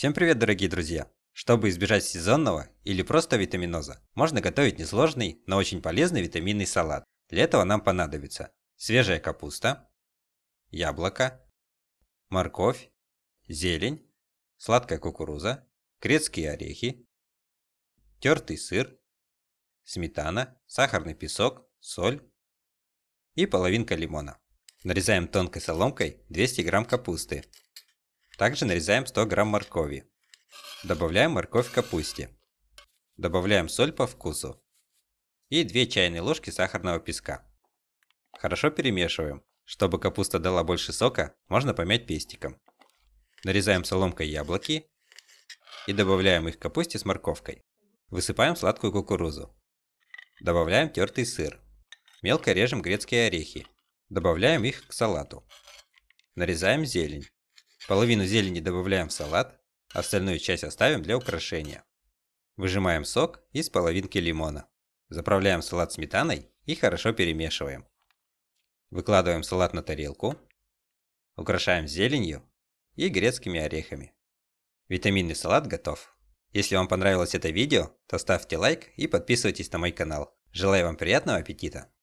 Всем привет, дорогие друзья! Чтобы избежать сезонного или просто витаминоза, можно готовить несложный, но очень полезный витаминный салат. Для этого нам понадобится свежая капуста, яблоко, морковь, зелень, сладкая кукуруза, грецкие орехи, тертый сыр, сметана, сахарный песок, соль и половинка лимона. Нарезаем тонкой соломкой 200 грамм капусты, также нарезаем 100 грамм моркови. Добавляем морковь к капусте. Добавляем соль по вкусу. И 2 чайные ложки сахарного песка. Хорошо перемешиваем. Чтобы капуста дала больше сока, можно помять пестиком. Нарезаем соломкой яблоки и добавляем их к капусте с морковкой. Высыпаем сладкую кукурузу. Добавляем тертый сыр. Мелко режем грецкие орехи. Добавляем их к салату. Нарезаем зелень. Половину зелени добавляем в салат, остальную часть оставим для украшения. Выжимаем сок из половинки лимона. Заправляем салат сметаной и хорошо перемешиваем. Выкладываем салат на тарелку. Украшаем зеленью и грецкими орехами. Витаминный салат готов. Если вам понравилось это видео, то ставьте лайк и подписывайтесь на мой канал. Желаю вам приятного аппетита!